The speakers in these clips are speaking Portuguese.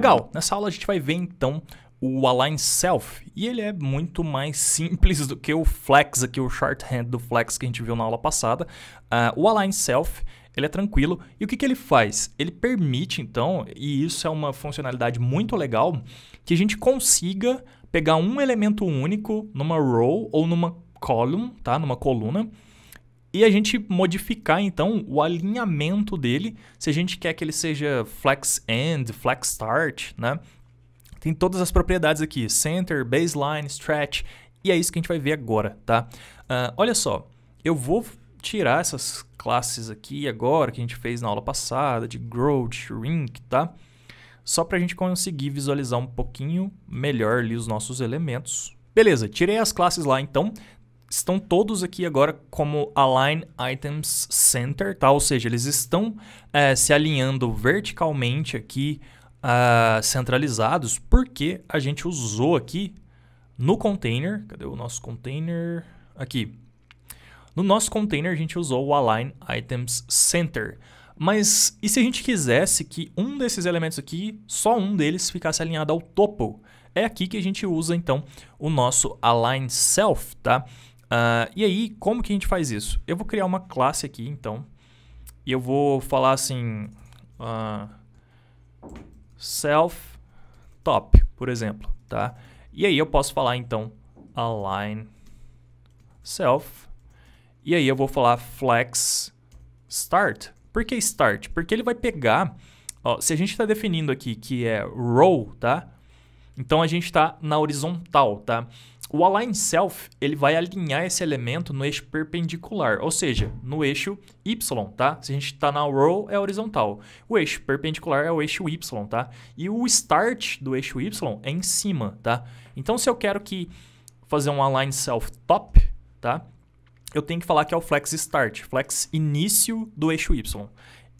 Legal, nessa aula a gente vai ver então o Align Self, e ele é muito mais simples do que o Flex aqui, o shorthand do Flex que a gente viu na aula passada. Uh, o Align Self, ele é tranquilo, e o que, que ele faz? Ele permite então, e isso é uma funcionalidade muito legal, que a gente consiga pegar um elemento único numa row ou numa column, tá? numa coluna, e a gente modificar então o alinhamento dele, se a gente quer que ele seja flex end, flex start, né? Tem todas as propriedades aqui, center, baseline, stretch, e é isso que a gente vai ver agora, tá? Uh, olha só, eu vou tirar essas classes aqui agora que a gente fez na aula passada de grow, shrink, tá? Só para a gente conseguir visualizar um pouquinho melhor ali os nossos elementos. Beleza, tirei as classes lá então estão todos aqui agora como Align Items Center, tá? Ou seja, eles estão é, se alinhando verticalmente aqui, uh, centralizados, porque a gente usou aqui no container, cadê o nosso container? Aqui. No nosso container a gente usou o Align Items Center. Mas e se a gente quisesse que um desses elementos aqui, só um deles, ficasse alinhado ao topo? É aqui que a gente usa então o nosso Align Self, tá? Uh, e aí, como que a gente faz isso? Eu vou criar uma classe aqui, então, e eu vou falar assim, uh, self top, por exemplo, tá? E aí eu posso falar, então, align self, e aí eu vou falar flex start. Por que start? Porque ele vai pegar, ó, se a gente está definindo aqui que é row, tá? Então a gente está na horizontal, tá? O align self, ele vai alinhar esse elemento no eixo perpendicular, ou seja, no eixo y, tá? Se a gente está na row, é horizontal. O eixo perpendicular é o eixo y, tá? E o start do eixo y é em cima, tá? Então, se eu quero que fazer um align self top, tá? Eu tenho que falar que é o flex start, flex início do eixo y.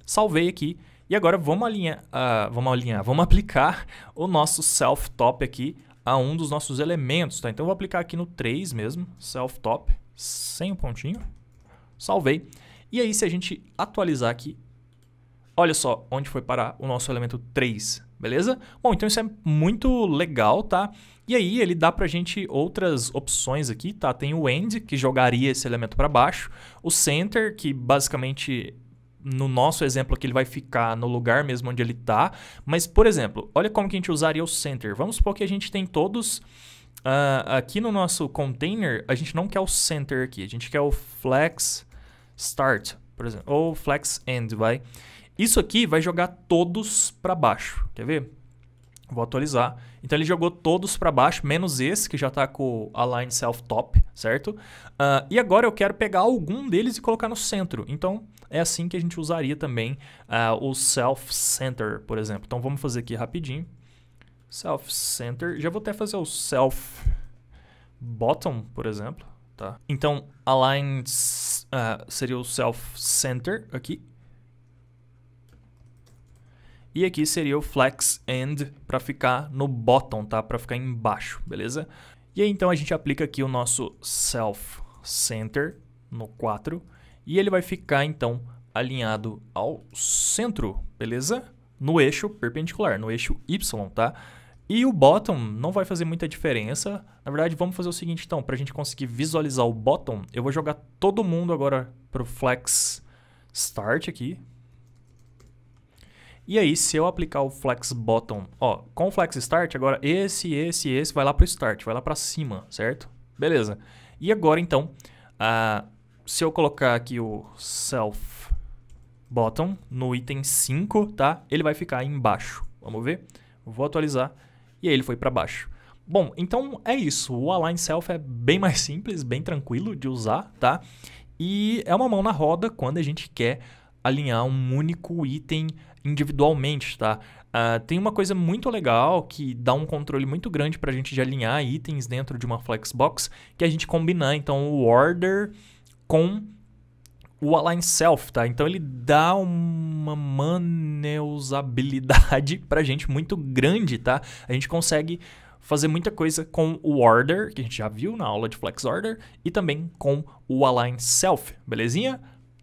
Salvei aqui. E agora vamos alinhar, uh, vamos alinhar, vamos aplicar o nosso self top aqui a um dos nossos elementos, tá? Então eu vou aplicar aqui no 3 mesmo, self top, sem o um pontinho. Salvei. E aí se a gente atualizar aqui, olha só onde foi parar o nosso elemento 3, beleza? Bom, então isso é muito legal, tá? E aí ele dá pra gente outras opções aqui, tá? Tem o end, que jogaria esse elemento para baixo, o center, que basicamente no nosso exemplo aqui, ele vai ficar no lugar mesmo onde ele está. Mas, por exemplo, olha como que a gente usaria o center. Vamos supor que a gente tem todos... Uh, aqui no nosso container, a gente não quer o center aqui. A gente quer o flex start, por exemplo. Ou flex end, vai. Isso aqui vai jogar todos para baixo. Quer ver? Vou atualizar. Então, ele jogou todos para baixo, menos esse, que já está com align self top certo? Uh, e agora eu quero pegar algum deles e colocar no centro. Então, é assim que a gente usaria também uh, o self-center, por exemplo. Então, vamos fazer aqui rapidinho. Self-center. Já vou até fazer o self-bottom, por exemplo. Tá? Então, align uh, seria o self-center aqui. E aqui seria o flex end para ficar no bottom, tá? Para ficar embaixo, beleza? E aí então a gente aplica aqui o nosso self center no 4 e ele vai ficar então alinhado ao centro, beleza? No eixo perpendicular, no eixo Y, tá? E o bottom não vai fazer muita diferença. Na verdade, vamos fazer o seguinte então, para a gente conseguir visualizar o bottom, eu vou jogar todo mundo agora pro flex start aqui, e aí, se eu aplicar o flex bottom, ó, com o flex start, agora esse, esse, esse vai lá para o start, vai lá para cima, certo? Beleza. E agora, então, uh, se eu colocar aqui o self bottom no item 5, tá? Ele vai ficar embaixo. Vamos ver? Vou atualizar. E aí ele foi para baixo. Bom, então é isso. O Align Self é bem mais simples, bem tranquilo de usar, tá? E é uma mão na roda quando a gente quer alinhar um único item individualmente, tá? Uh, tem uma coisa muito legal que dá um controle muito grande para a gente de alinhar itens dentro de uma Flexbox, que é a gente combinar então o order com o Align Self, tá? Então ele dá uma maneusabilidade pra gente muito grande, tá? A gente consegue fazer muita coisa com o Order, que a gente já viu na aula de Flex Order, e também com o Align Self, belezinha?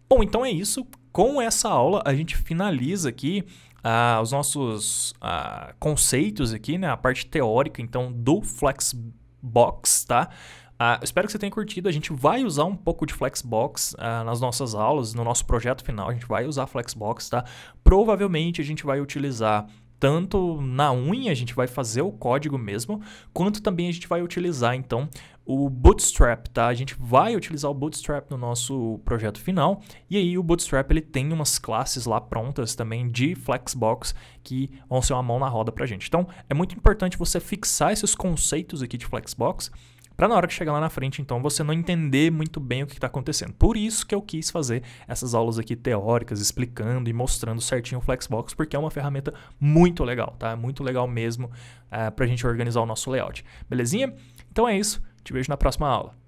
Bom, então é isso. Com essa aula, a gente finaliza aqui ah, os nossos ah, conceitos aqui, né? A parte teórica, então, do Flexbox, tá? Ah, espero que você tenha curtido. A gente vai usar um pouco de Flexbox nas nossas aulas, no nosso projeto final. A gente vai usar Flexbox, tá? Provavelmente a gente vai utilizar tanto na unha, a gente vai fazer o código mesmo, quanto também a gente vai utilizar, então, o Bootstrap, tá? A gente vai utilizar o Bootstrap no nosso projeto final e aí o Bootstrap ele tem umas classes lá prontas também de Flexbox que vão ser uma mão na roda pra gente. Então é muito importante você fixar esses conceitos aqui de Flexbox para na hora que chegar lá na frente, então, você não entender muito bem o que está acontecendo. Por isso que eu quis fazer essas aulas aqui teóricas, explicando e mostrando certinho o Flexbox, porque é uma ferramenta muito legal, tá? É muito legal mesmo uh, eh, para a gente organizar o nosso layout. Belezinha? Então é isso. Te vejo na próxima aula.